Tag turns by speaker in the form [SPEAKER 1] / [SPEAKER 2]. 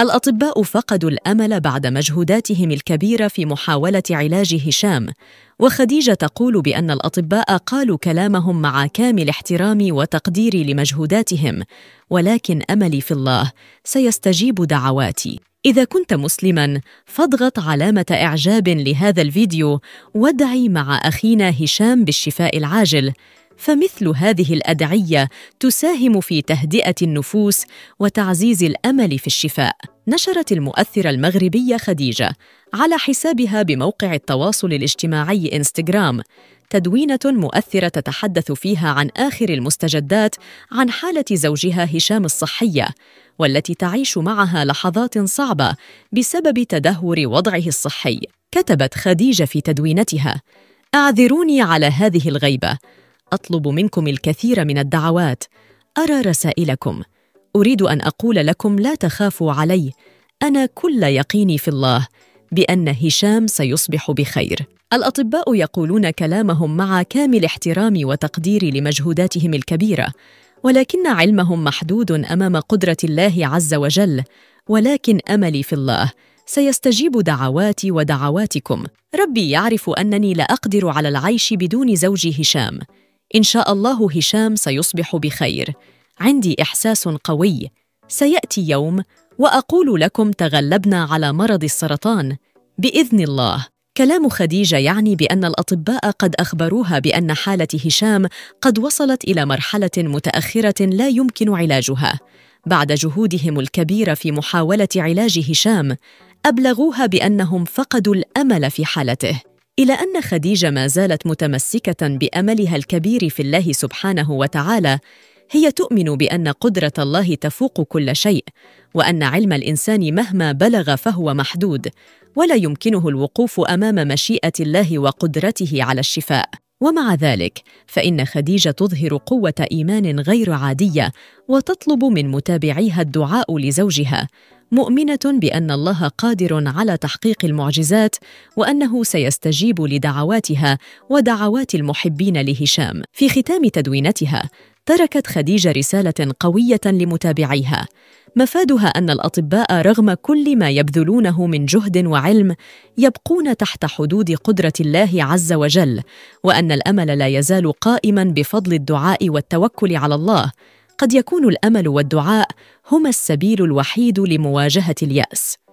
[SPEAKER 1] الأطباء فقدوا الأمل بعد مجهوداتهم الكبيرة في محاولة علاج هشام، وخديجة تقول بأن الأطباء قالوا كلامهم مع كامل احترامي وتقديري لمجهوداتهم، ولكن أملي في الله سيستجيب دعواتي. إذا كنت مسلماً فاضغط علامة إعجاب لهذا الفيديو وادعي مع أخينا هشام بالشفاء العاجل. فمثل هذه الادعيه تساهم في تهدئه النفوس وتعزيز الامل في الشفاء نشرت المؤثره المغربيه خديجه على حسابها بموقع التواصل الاجتماعي انستغرام تدوينه مؤثره تتحدث فيها عن اخر المستجدات عن حاله زوجها هشام الصحيه والتي تعيش معها لحظات صعبه بسبب تدهور وضعه الصحي كتبت خديجه في تدوينتها اعذروني على هذه الغيبه اطلب منكم الكثير من الدعوات ارى رسائلكم اريد ان اقول لكم لا تخافوا علي انا كل يقيني في الله بان هشام سيصبح بخير الاطباء يقولون كلامهم مع كامل احترامي وتقديري لمجهوداتهم الكبيره ولكن علمهم محدود امام قدره الله عز وجل ولكن املي في الله سيستجيب دعواتي ودعواتكم ربي يعرف انني لا اقدر على العيش بدون زوجي هشام ان شاء الله هشام سيصبح بخير عندي احساس قوي سياتي يوم واقول لكم تغلبنا على مرض السرطان باذن الله كلام خديجه يعني بان الاطباء قد اخبروها بان حاله هشام قد وصلت الى مرحله متاخره لا يمكن علاجها بعد جهودهم الكبيره في محاوله علاج هشام ابلغوها بانهم فقدوا الامل في حالته الى ان خديجه ما زالت متمسكه باملها الكبير في الله سبحانه وتعالى هي تؤمن بان قدره الله تفوق كل شيء وان علم الانسان مهما بلغ فهو محدود ولا يمكنه الوقوف امام مشيئه الله وقدرته على الشفاء ومع ذلك فان خديجه تظهر قوه ايمان غير عاديه وتطلب من متابعيها الدعاء لزوجها مؤمنه بان الله قادر على تحقيق المعجزات وانه سيستجيب لدعواتها ودعوات المحبين لهشام في ختام تدوينتها تركت خديجه رساله قويه لمتابعيها مفادها ان الاطباء رغم كل ما يبذلونه من جهد وعلم يبقون تحت حدود قدره الله عز وجل وان الامل لا يزال قائما بفضل الدعاء والتوكل على الله قد يكون الامل والدعاء هما السبيل الوحيد لمواجهه الياس